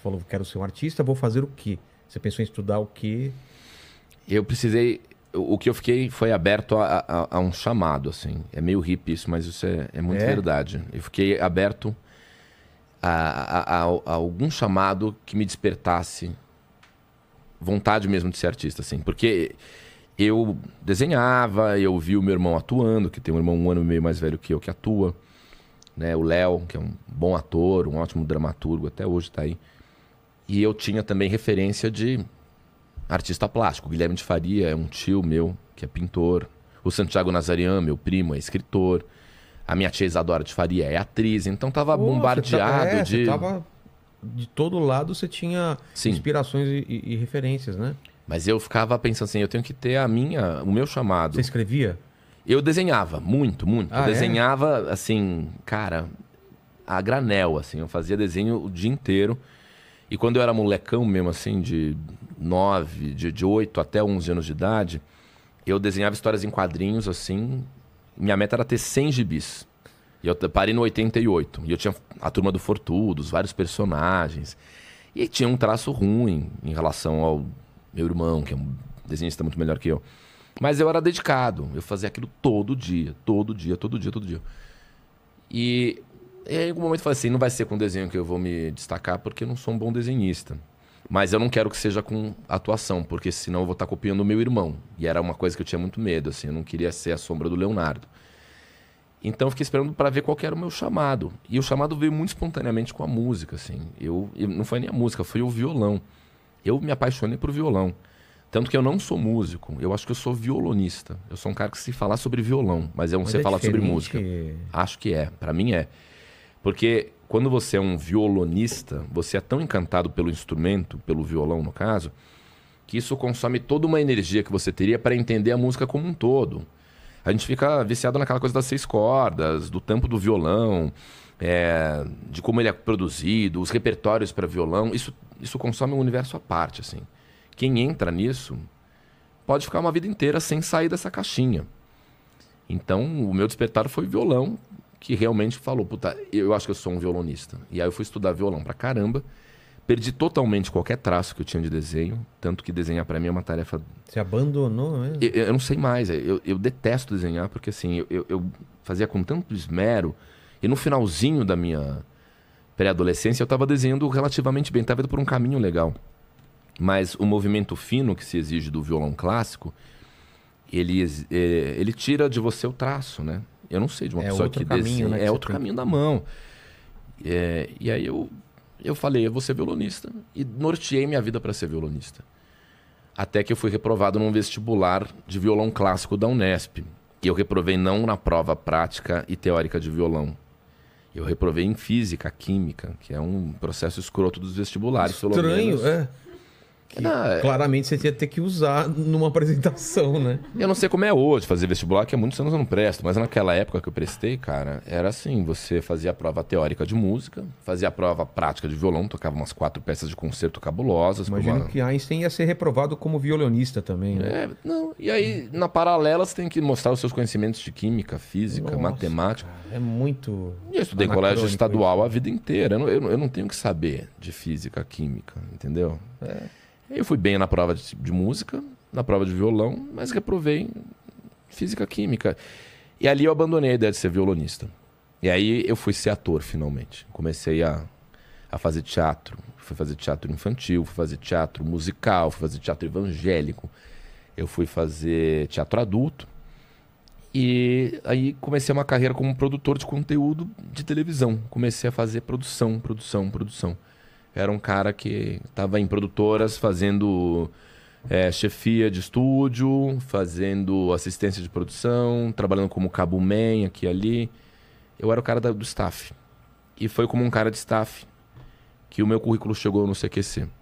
falou, quero ser um artista, vou fazer o quê? Você pensou em estudar o quê? Eu precisei. O que eu fiquei foi aberto a, a, a um chamado, assim. É meio hippie isso, mas isso é, é muito é. verdade. Eu fiquei aberto a, a, algum chamado que me despertasse vontade mesmo de ser artista, assim. Porque eu desenhava, eu vi o meu irmão atuando, que tem um irmão um ano e meio mais velho que eu que atua. Né? O Léo, que é um bom ator, um ótimo dramaturgo, até hoje está aí. E eu tinha também referência de artista plástico. O Guilherme de Faria é um tio meu, que é pintor. O Santiago Nazarian, meu primo, é escritor. A minha tia Isadora de Faria é atriz. Então tava Pô, tá- bombardeado tá... é, de. Tava... De todo lado você tinha Sim. inspirações e, e, e referências, né? Mas eu ficava pensando assim, eu tenho que ter a minha, o meu chamado. Você escrevia? Eu desenhava, muito, muito. Ah, eu é? desenhava, é? assim, cara, a granel, assim. Eu fazia desenho o dia inteiro. E quando eu era molecão mesmo, assim, de 9, de, de 8 até 11 anos de idade, eu desenhava histórias em quadrinhos, assim. Minha meta era ter 100 gibis. E eu parei no 88. E eu tinha a turma do Fortudos, vários personagens. E tinha um traço ruim em relação ao meu irmão, que é um desenhista muito melhor que eu. Mas eu era dedicado. Eu fazia aquilo todo dia, todo dia, todo dia, todo dia. E e aí, em algum momento, eu falei assim: não vai ser com desenho que eu vou me destacar, porque eu não sou um bom desenhista. Mas eu não quero que seja com atuação, porque senão eu vou estar copiando o meu irmão. E era uma coisa que eu tinha muito medo, assim, eu não queria ser a sombra do Leonardo. Então eu fiquei esperando para ver qual era o meu chamado. E o chamado veio muito espontaneamente com a música, assim. Eu, eu não foi nem a música, foi o violão. Eu me apaixonei por violão. Tanto que eu não sou músico, eu acho que eu sou violonista. Eu sou um cara que se falar sobre violão, mas é um mas é falar sobre música. Acho que é, para mim é. Porque quando você é um violonista, você é tão encantado pelo instrumento, pelo violão no caso, que isso consome toda uma energia que você teria para entender a música como um todo. A gente fica viciado naquela coisa das seis cordas, do tampo do violão, é, de como ele é produzido, os repertórios para violão. Isso, isso consome um universo à parte, assim. Quem entra nisso pode ficar uma vida inteira sem sair dessa caixinha. Então, o meu despertar foi violão que realmente falou, puta, eu acho que eu sou um violonista. E aí eu fui estudar violão pra caramba, perdi totalmente qualquer traço que eu tinha de desenho, tanto que desenhar para mim é uma tarefa... Você abandonou mesmo? Eu, eu não sei mais, é, eu, eu, detesto desenhar, porque assim, eu, eu fazia com tanto esmero, e no finalzinho da minha pré-adolescência eu estava desenhando relativamente bem, estava indo por um caminho legal. Mas o movimento fino que se exige do violão clássico, ele, eh, ele tira de você o traço, né? Eu não sei de uma é pessoa que caminho, né, que é outro tem... caminho da mão. É, e aí eu, eu falei, eu vou ser violonista. E norteei minha vida para ser violonista. Até que eu fui reprovado num vestibular de violão clássico da Unesp. E eu reprovei não na prova prática e teórica de violão. Eu reprovei em física, química, que é um processo escroto dos vestibulares. Estranho, é. Que não, é- claramente você ia ter que usar numa apresentação, né? Eu não sei como é hoje fazer vestibular, que há muitos anos eu não presto, mas naquela época que eu prestei, cara, era assim: você fazia a prova teórica de música, fazia a prova prática de violão, tocava umas quatro peças de concerto cabulosas. Imagino uma... que Einstein ia ser reprovado como violonista também, né? É, não. E aí, na paralela, você tem que mostrar os seus conhecimentos de química, física, Nossa, matemática. Cara, é muito. E eu estudei colégio estadual isso. a vida inteira. Eu não, eu não tenho que saber de física, química, entendeu? É. Eu fui bem na prova de, de música, na prova de violão, mas reprovei física química. E ali eu abandonei a ideia de ser violonista. E aí eu fui ser ator finalmente. Comecei a, a fazer teatro. Fui fazer teatro infantil, fui fazer teatro musical, fui fazer teatro evangélico. Eu fui fazer teatro adulto. E aí comecei uma carreira como produtor de conteúdo de televisão. Comecei a fazer produção, produção, produção. Era um cara que estava em produtoras fazendo é, chefia de estúdio, fazendo assistência de produção, trabalhando como cabo man aqui e ali. Eu era o cara da, do staff. E foi como um cara de staff que o meu currículo chegou no CQC.